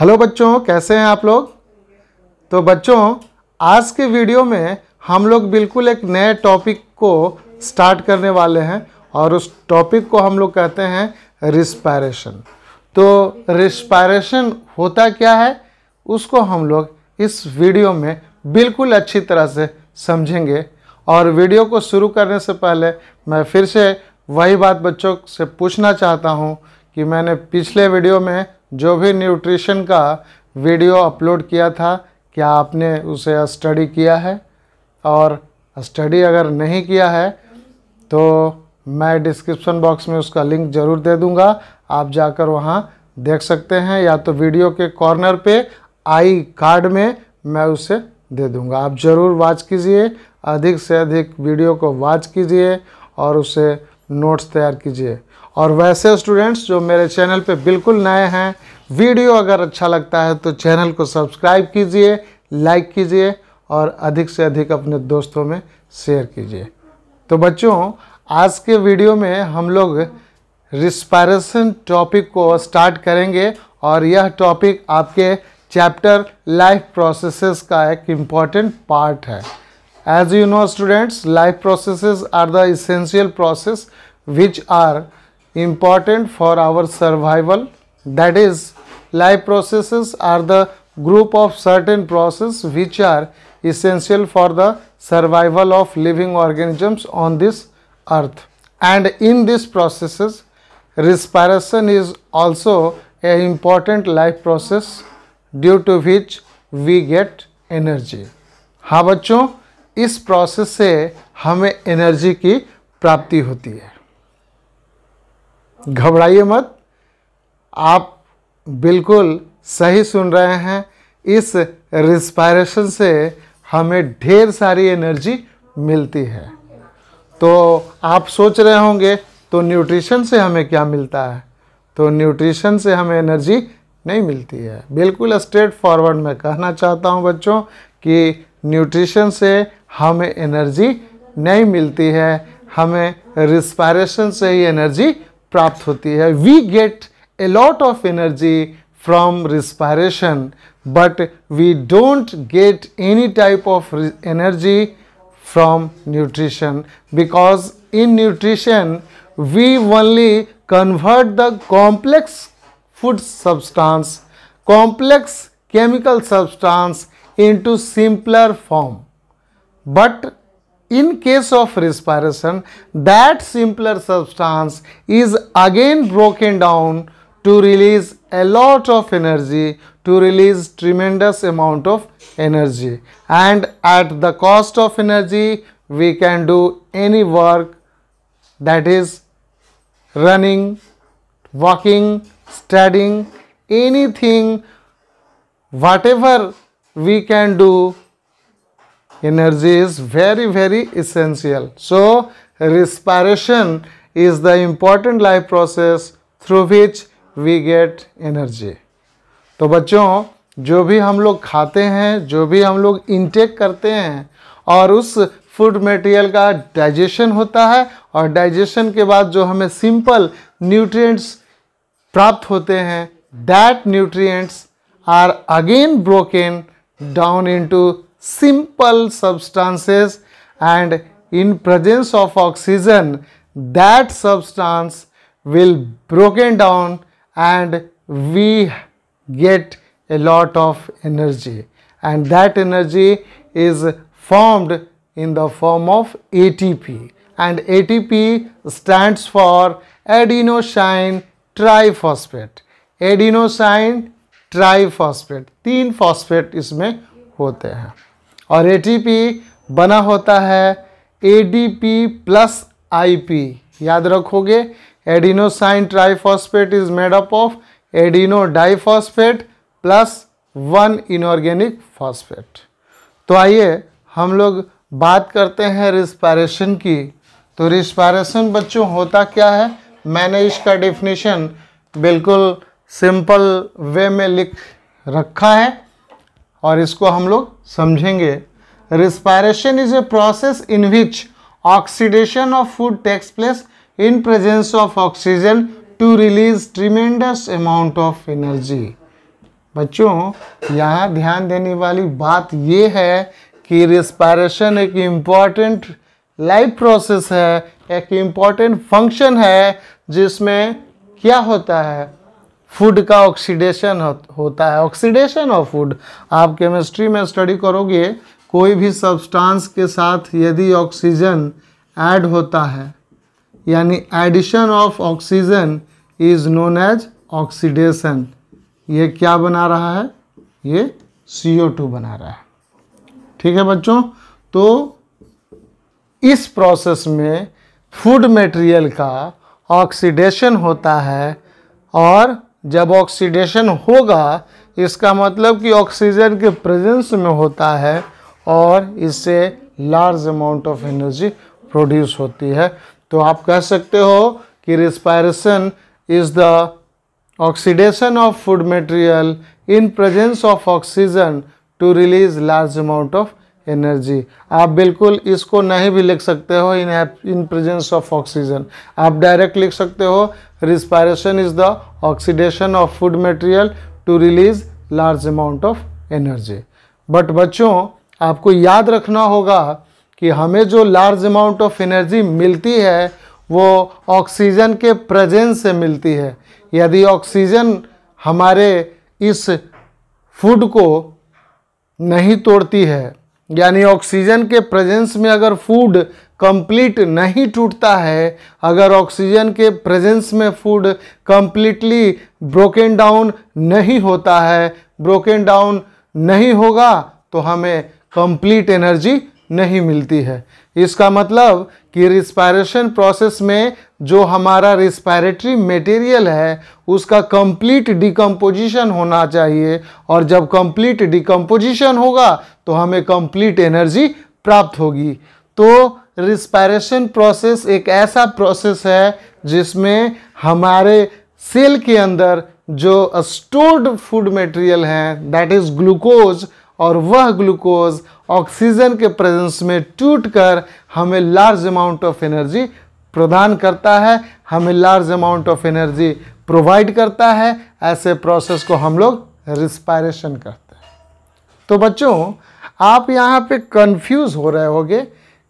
Hello बच्चों कैसे हैं आप लोग तो बच्चों आज के वीडियो में हम लोग बिल्कुल एक नए टॉपिक को स्टार्ट करने वाले हैं और उस टॉपिक को हम लोग कहते हैं रिस्पायरेशन तो रिस्पायरेशन होता क्या है उसको हम लोग इस वीडियो में बिल्कुल अच्छी तरह से समझेंगे और वीडियो को शुरू करने से पहले मैं फिर से वही बात बच्चों से पूछना चाहता हूँ कि मैंने पिछले वीडियो में जो भी न्यूट्रिशन का वीडियो अपलोड किया था क्या आपने उसे स्टडी किया है और स्टडी अगर नहीं किया है तो मैं डिस्क्रिप्शन बॉक्स में उसका लिंक ज़रूर दे दूंगा आप जाकर वहाँ देख सकते हैं या तो वीडियो के कॉर्नर पे आई कार्ड में मैं उसे दे दूंगा आप ज़रूर वाच कीजिए अधिक से अधिक वीडियो को वाच कीजिए और उसे नोट्स तैयार कीजिए और वैसे स्टूडेंट्स जो मेरे चैनल पे बिल्कुल नए हैं वीडियो अगर अच्छा लगता है तो चैनल को सब्सक्राइब कीजिए लाइक कीजिए और अधिक से अधिक अपने दोस्तों में शेयर कीजिए तो बच्चों आज के वीडियो में हम लोग रिस्पायरेशन टॉपिक को स्टार्ट करेंगे और यह टॉपिक आपके चैप्टर लाइफ प्रोसेसेस का एक इम्पॉर्टेंट पार्ट है as you know students life processes are the essential process which are important for our survival that is life processes are the group of certain processes which are essential for the survival of living organisms on this earth and in these processes respiration is also a important life process due to which we get energy ha bachcho इस process से हमें energy की प्राप्ति होती है घबराइए मत आप बिल्कुल सही सुन रहे हैं इस रिस्पायरेशन से हमें ढेर सारी एनर्जी मिलती है तो आप सोच रहे होंगे तो न्यूट्रिशन से हमें क्या मिलता है तो न्यूट्रिशन से हमें एनर्जी नहीं मिलती है बिल्कुल स्ट्रेट फॉरवर्ड मैं कहना चाहता हूँ बच्चों कि न्यूट्रिशन से हमें एनर्जी नहीं मिलती है हमें रिस्पायरेशन से ही एनर्जी प्राप्त होती है we get a lot of energy from respiration but we don't get any type of energy from nutrition because in nutrition we only convert the complex food substance complex chemical substance into simpler form but in case of respiration that simpler substance is again broken down to release a lot of energy to release tremendous amount of energy and at the cost of energy we can do any work that is running walking studying anything whatever we can do energy is very very essential so respiration is the important life process through which we get energy तो बच्चों जो भी हम लोग खाते हैं जो भी हम लोग इंटेक करते हैं और उस फूड मटेरियल का डाइजेशन होता है और डाइजेशन के बाद जो हमें सिंपल न्यूट्रिएंट्स प्राप्त होते हैं that nutrients are again broken down into simple substances and in presence of oxygen that substance will broken down and we get a lot of energy and that energy is formed in the form of ATP and ATP stands for adenosine triphosphate triphosphate triphosphate phosphate is इसमें होते हैं और ATP बना होता है ADP plus IP याद रखोगे adenosine triphosphate is made up of adeno diphosphate plus one inorganic phosphate तो आइए हम लोग बात करते हैं रिस्पायरेशन की तो रिस्पायरेशन बच्चों होता क्या है मैंने इसका डिफिनेशन बिल्कुल सिंपल वे में लिख रखा है और इसको हम लोग समझेंगे respiration is a process in which oxidation of food takes place in presence of oxygen to release tremendous amount of energy बच्चों यहाँ ध्यान देने वाली बात ये है कि रिस्पायरेशन एक इम्पॉर्टेंट लाइफ प्रोसेस है एक इम्पॉर्टेंट फंक्शन है जिसमें क्या होता है फूड का ऑक्सीडेशन होता है ऑक्सीडेशन ऑफ फूड आप केमिस्ट्री में स्टडी करोगे कोई भी सब्सटेंस के साथ यदि ऑक्सीजन ऐड होता है यानी addition of oxygen is known as oxidation ये क्या बना रहा है ये CO2 बना रहा है ठीक है बच्चों तो इस प्रोसेस में फूड मटेरियल का ऑक्सीडेशन होता है और जब ऑक्सीडेशन होगा इसका मतलब कि ऑक्सीजन के प्रेजेंस में होता है और इससे large amount of energy produce होती है तो आप कह सकते हो कि respiration is the oxidation of food material in presence of oxygen to release large amount of energy आप बिल्कुल इसको नहीं भी लिख सकते हो in in presence of oxygen आप डायरेक्ट लिख सकते हो respiration is the oxidation of food material to release large amount of energy but बच्चों आपको याद रखना होगा कि हमें जो लार्ज अमाउंट ऑफ एनर्जी मिलती है वो ऑक्सीजन के प्रेजेंस से मिलती है यदि ऑक्सीजन हमारे इस फूड को नहीं तोड़ती है यानी ऑक्सीजन के प्रेजेंस में अगर फूड कंप्लीट नहीं टूटता है अगर ऑक्सीजन के प्रेजेंस में फूड कंप्लीटली ब्रोकन डाउन नहीं होता है ब्रोकन डाउन नहीं होगा तो हमें कंप्लीट एनर्जी नहीं मिलती है इसका मतलब कि रिस्पायरेशन प्रोसेस में जो हमारा रिस्पायरेटरी मटेरियल है उसका कंप्लीट डिकम्पोजिशन होना चाहिए और जब कंप्लीट डिकम्पोजिशन होगा तो हमें कंप्लीट एनर्जी प्राप्त होगी तो रिस्पायरेशन प्रोसेस एक ऐसा प्रोसेस है जिसमें हमारे सेल के अंदर जो स्टोर्ड फूड मटेरियल हैं दैट इज़ ग्लूकोज और वह ग्लूकोज ऑक्सीजन के प्रेजेंस में टूट कर हमें लार्ज अमाउंट ऑफ एनर्जी प्रदान करता है हमें large amount of energy provide करता है ऐसे प्रोसेस को हम लोग रिस्पायरेशन करते हैं तो बच्चों आप यहाँ पे कंफ्यूज हो रहे होगे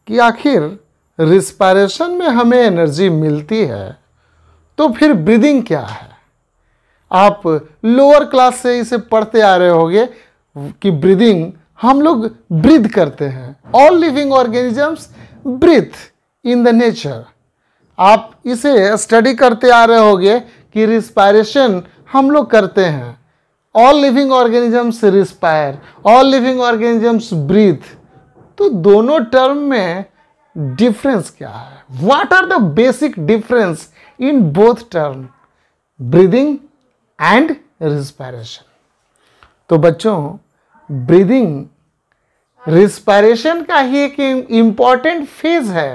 कि आखिर रिस्पायरेशन में हमें एनर्जी मिलती है तो फिर ब्रीदिंग क्या है आप लोअर क्लास से इसे पढ़ते आ रहे होगे कि ब्रीदिंग हम लोग ब्रीद करते हैं all living organisms breathe in the nature आप इसे स्टडी करते आ रहे होंगे कि रिस्पायरेशन हम लोग करते हैं all living organisms respire all living organisms breathe तो दोनों टर्म में डिफरेंस क्या है what are the basic difference in both term breathing and respiration तो बच्चों ब्रीदिंग रिस्पायरेशन का ही एक इम्पॉर्टेंट फेज है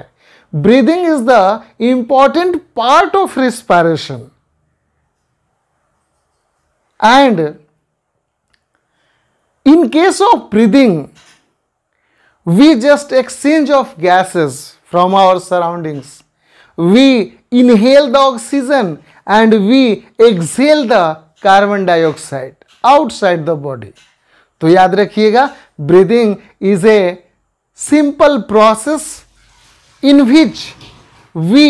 breathing is the important part of respiration. And in case of breathing, we just exchange of gases from our surroundings. We inhale the oxygen and we exhale the carbon dioxide outside the body. तो याद रखिएगा Breathing is a simple process. in which we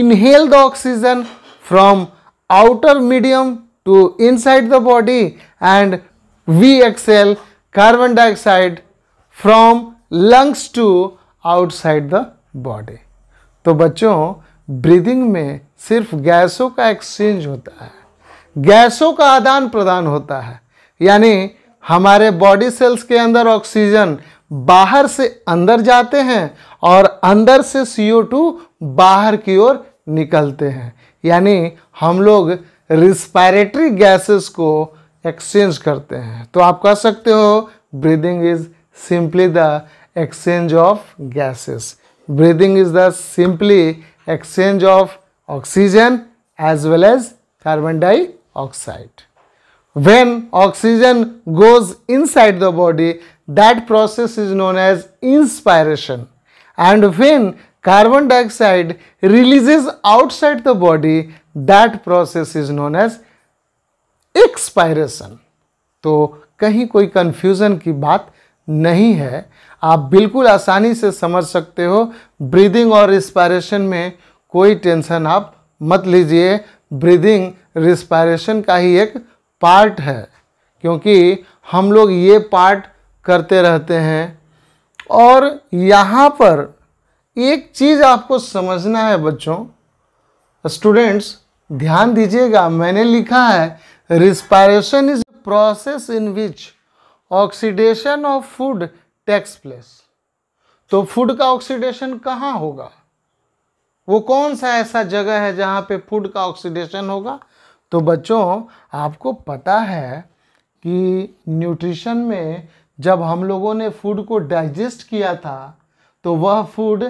inhale the oxygen from outer medium to inside the body and we exhale carbon dioxide from lungs to outside the body तो बच्चों breathing में सिर्फ गैसों का exchange होता है गैसों का आदान प्रदान होता है यानी हमारे बॉडी सेल्स के अंदर ऑक्सीजन बाहर से अंदर जाते हैं और अंदर से CO2 बाहर की ओर निकलते हैं यानी हम लोग रिस्पायरेटरी गैसेस को एक्सचेंज करते हैं तो आप कह सकते हो breathing is simply the exchange of gases breathing is the simply exchange of oxygen as well as carbon dioxide when oxygen goes inside the body That process is known as inspiration. And when carbon dioxide releases outside the body, that process is known as expiration तो कहीं कोई confusion की बात नहीं है आप बिल्कुल आसानी से समझ सकते हो ब्रीदिंग और रिस्पायरेशन में कोई टेंशन आप मत लीजिए ब्रीदिंग रिस्पायरेशन का ही एक पार्ट है क्योंकि हम लोग ये पार्ट करते रहते हैं और यहाँ पर एक चीज़ आपको समझना है बच्चों स्टूडेंट्स ध्यान दीजिएगा मैंने लिखा है respiration is process in which oxidation of food takes place तो फूड का ऑक्सीडेशन कहाँ होगा वो कौन सा ऐसा जगह है जहाँ पे फूड का ऑक्सीडेशन होगा तो बच्चों आपको पता है कि न्यूट्रिशन में जब हम लोगों ने फूड को डाइजेस्ट किया था तो वह फूड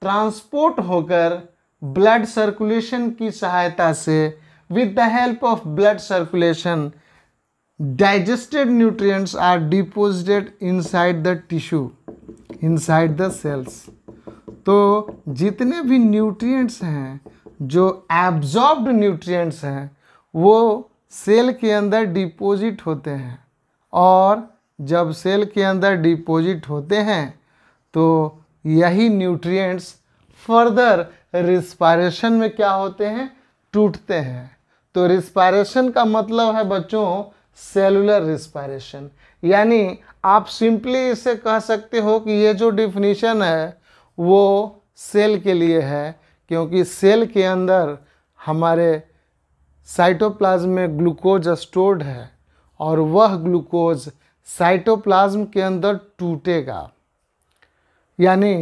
ट्रांसपोर्ट होकर ब्लड सर्कुलेशन की सहायता से with the help of blood circulation digested nutrients are deposited inside the tissue inside the cells तो जितने भी न्यूट्रिएंट्स हैं जो एब्जॉर्ब्ड न्यूट्रिएंट्स हैं वो सेल के अंदर डिपॉजिट होते हैं और जब सेल के अंदर डिपॉजिट होते हैं तो यही न्यूट्रिएंट्स फर्दर रिस्पायरेशन में क्या होते हैं टूटते हैं तो रिस्पायरेशन का मतलब है बच्चों सेलुलर रिस्पायरेशन यानी आप सिंपली इसे कह सकते हो कि ये जो डिफिनीशन है वो सेल के लिए है क्योंकि सेल के अंदर हमारे साइटोप्लाज्म में ग्लूकोज स्टोर्ड है और वह ग्लूकोज साइटोप्लाज्म के अंदर टूटेगा यानी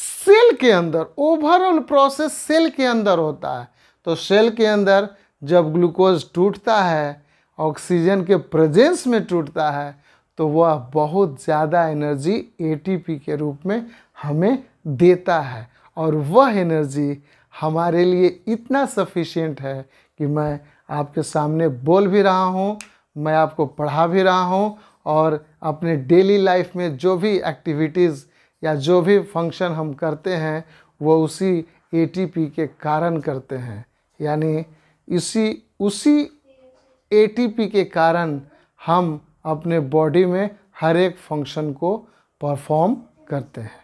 सेल के अंदर ओवरऑल प्रोसेस सेल के अंदर होता है तो सेल के अंदर जब ग्लूकोज टूटता है ऑक्सीजन के प्रेजेंस में टूटता है तो वह बहुत ज़्यादा एनर्जी एटीपी के रूप में हमें देता है और वह एनर्जी हमारे लिए इतना सफिशिएंट है कि मैं आपके सामने बोल भी रहा हूँ मैं आपको पढ़ा भी रहा हूँ और अपने डेली लाइफ में जो भी एक्टिविटीज़ या जो भी फंक्शन हम करते हैं वो उसी एटीपी के कारण करते हैं यानी इसी उसी एटीपी के कारण हम अपने बॉडी में हर एक फंक्शन को परफॉर्म करते हैं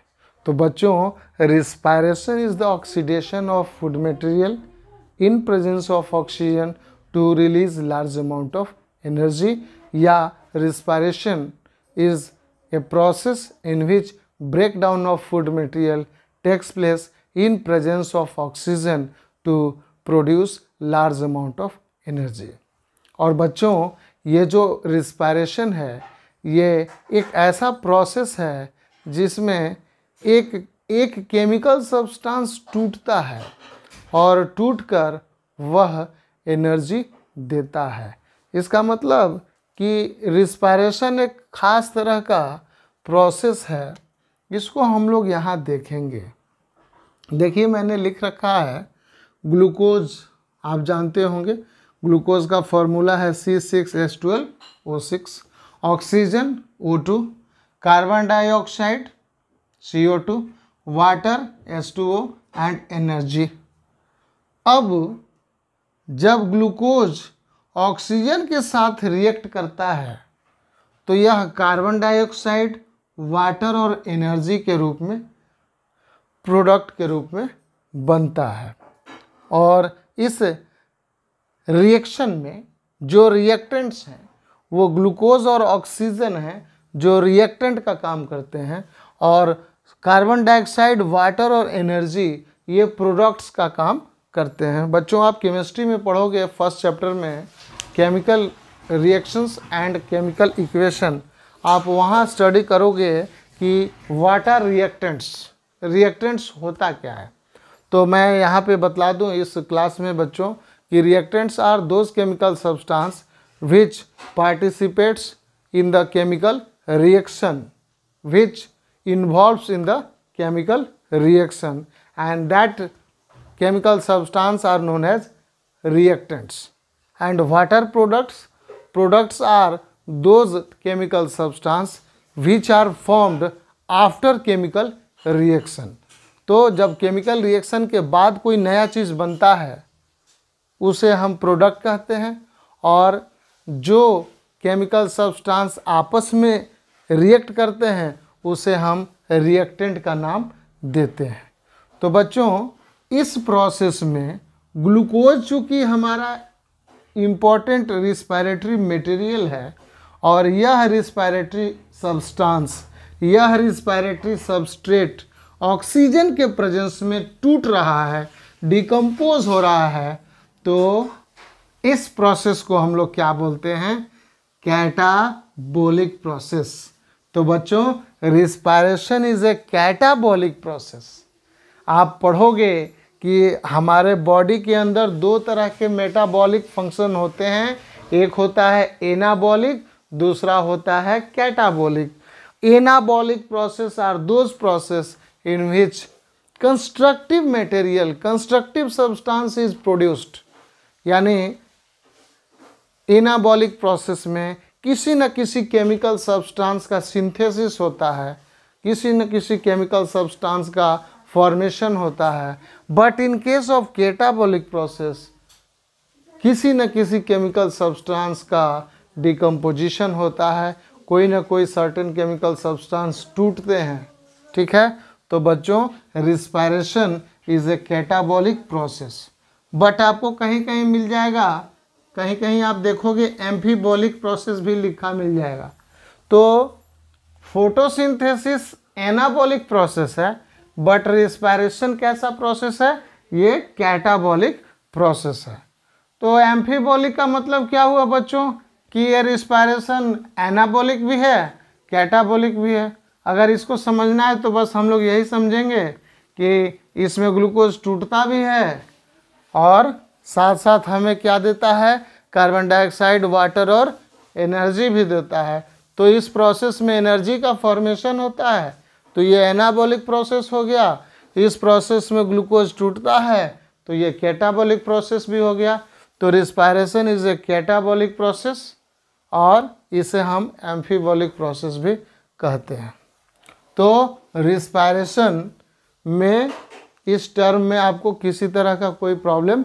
तो बच्चों respiration is the oxidation of food material in presence of oxygen to release large amount of energy या respiration is a process in which breakdown of food material takes place in presence of oxygen to produce large amount of energy और बच्चों ये जो respiration है ये एक ऐसा process है जिसमें एक एक केमिकल सब्सटेंस टूटता है और टूटकर वह एनर्जी देता है इसका मतलब कि रिस्पायरेशन एक ख़ास तरह का प्रोसेस है इसको हम लोग यहाँ देखेंगे देखिए मैंने लिख रखा है ग्लूकोज आप जानते होंगे ग्लूकोज का फॉर्मूला है C six S twelve O six oxygen O two carbon dioxide C O two water S two O and energy अब जब ग्लूकोज ऑक्सीजन के साथ रिएक्ट करता है तो यह कार्बन डाइऑक्साइड वाटर और एनर्जी के रूप में प्रोडक्ट के रूप में बनता है और इस रिएक्शन में जो रिएक्टेंट्स हैं वो ग्लूकोज और ऑक्सीजन हैं जो रिएक्टेंट का काम करते हैं और कार्बन डाइऑक्साइड वाटर और एनर्जी ये प्रोडक्ट्स का काम करते हैं बच्चों आप केमिस्ट्री में पढ़ोगे फर्स्ट चैप्टर में chemical reactions and chemical equation आप वहाँ स्टडी करोगे कि वाटर रिएक्टेंट्स रिएक्टेंट्स होता क्या है तो मैं यहाँ पे बतला दूँ इस क्लास में बच्चों कि reactants are those chemical substance which participates in the chemical reaction which involve in the chemical reaction and that chemical substance are known as reactants and water products products are those chemical substance which are formed after chemical reaction तो जब chemical reaction के बाद कोई नया चीज़ बनता है उसे हम product कहते हैं और जो chemical substance आपस में react करते हैं उसे हम reactant का नाम देते हैं तो बच्चों इस प्रोसेस में ग्लूकोज चूँकि हमारा इम्पॉर्टेंट रिस्पायरेटरी मटेरियल है और यह रिस्पायरेटरी सब्सटेंस यह रिस्पायरेटरी सबस्ट्रेट ऑक्सीजन के प्रेजेंस में टूट रहा है डिकम्पोज हो रहा है तो इस प्रोसेस को हम लोग क्या बोलते हैं कैटाबोलिक प्रोसेस तो बच्चों respiration is a catabolic process आप पढ़ोगे कि हमारे बॉडी के अंदर दो तरह के मेटाबॉलिक फंक्शन होते हैं एक होता है एनाबॉलिक दूसरा होता है catabolic anabolic process are those process in which constructive material constructive substance is produced यानी एनाबॉलिक प्रोसेस में किसी न किसी केमिकल सब्सटेंस का सिंथेसिस होता है किसी न किसी केमिकल सब्सटेंस का फॉर्मेशन होता है but in case of catabolic process किसी न किसी केमिकल सब्सटेंस का डिकम्पोजिशन होता है कोई ना कोई सर्टेन केमिकल सब्सटेंस टूटते हैं ठीक है तो बच्चों respiration is a catabolic process but आपको कहीं कहीं मिल जाएगा कहीं कहीं आप देखोगे एम्फीबॉलिक प्रोसेस भी लिखा मिल जाएगा तो फोटोसिंथेसिस एनाबॉलिक प्रोसेस है बट रिस्पायरेशन कैसा प्रोसेस है ये कैटाबॉलिक प्रोसेस है तो एम्फीबॉलिक का मतलब क्या हुआ बच्चों कि ये रिस्पायरेशन एनाबॉलिक भी है कैटाबॉलिक भी है अगर इसको समझना है तो बस हम लोग यही समझेंगे कि इसमें ग्लूकोज टूटता भी है और साथ साथ हमें क्या देता है कार्बन डाइऑक्साइड वाटर और एनर्जी भी देता है तो इस प्रोसेस में एनर्जी का फॉर्मेशन होता है तो ये एनाबॉलिक प्रोसेस हो गया इस प्रोसेस में ग्लूकोज टूटता है तो ये कैटाबॉलिक प्रोसेस भी हो गया तो respiration is a catabolic process और इसे हम एम्फीबॉलिक प्रोसेस भी कहते हैं तो रिस्पायरेशन में इस टर्म में आपको किसी तरह का कोई प्रॉब्लम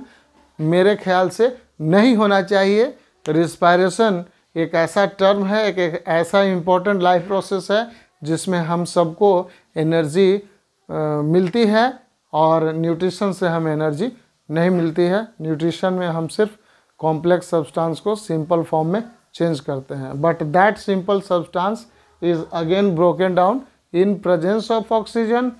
मेरे ख्याल से नहीं होना चाहिए रिस्पायरेशन एक ऐसा टर्म है एक, एक ऐसा इम्पोर्टेंट लाइफ प्रोसेस है जिसमें हम सबको एनर्जी मिलती है और न्यूट्रिशन से हमें एनर्जी नहीं मिलती है न्यूट्रिशन में हम सिर्फ कॉम्प्लेक्स सब्सटेंस को सिंपल फॉर्म में चेंज करते हैं but that simple substance is again broken down in presence of oxygen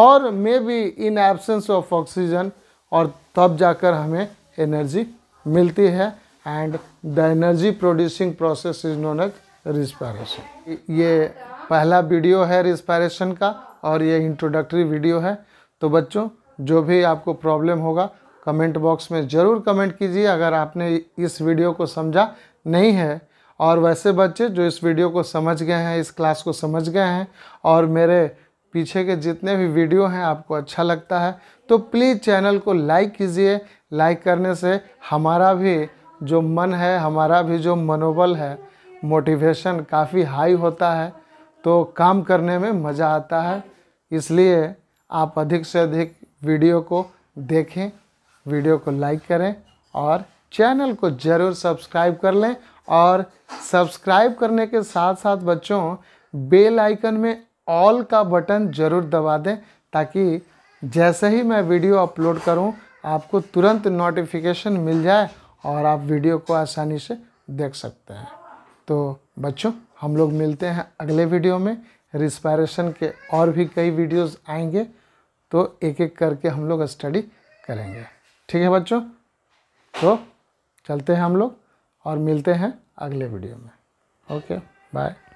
और may be in absence of oxygen और तब जाकर हमें एनर्जी मिलती है and the energy producing process is known as respiration ये पहला वीडियो है रिस्पायरेशन का और ये इंट्रोडक्टरी वीडियो है तो बच्चों जो भी आपको प्रॉब्लम होगा कमेंट बॉक्स में ज़रूर कमेंट कीजिए अगर आपने इस वीडियो को समझा नहीं है और वैसे बच्चे जो इस वीडियो को समझ गए हैं इस क्लास को समझ गए हैं और मेरे पीछे के जितने भी वीडियो हैं आपको अच्छा लगता है तो प्लीज़ चैनल को लाइक कीजिए लाइक करने से हमारा भी जो मन है हमारा भी जो मनोबल है मोटिवेशन काफ़ी हाई होता है तो काम करने में मज़ा आता है इसलिए आप अधिक से अधिक वीडियो को देखें वीडियो को लाइक करें और चैनल को ज़रूर सब्सक्राइब कर लें और सब्सक्राइब करने के साथ साथ बच्चों बेल आइकन में ऑल का बटन ज़रूर दबा दें ताकि जैसे ही मैं वीडियो अपलोड करूं आपको तुरंत नोटिफिकेशन मिल जाए और आप वीडियो को आसानी से देख सकते हैं तो बच्चों हम लोग मिलते हैं अगले वीडियो में रिस्पायरेशन के और भी कई वीडियोस आएंगे तो एक एक करके हम लोग स्टडी करेंगे ठीक है बच्चों तो चलते हैं हम लोग और मिलते हैं अगले वीडियो में ओके बाय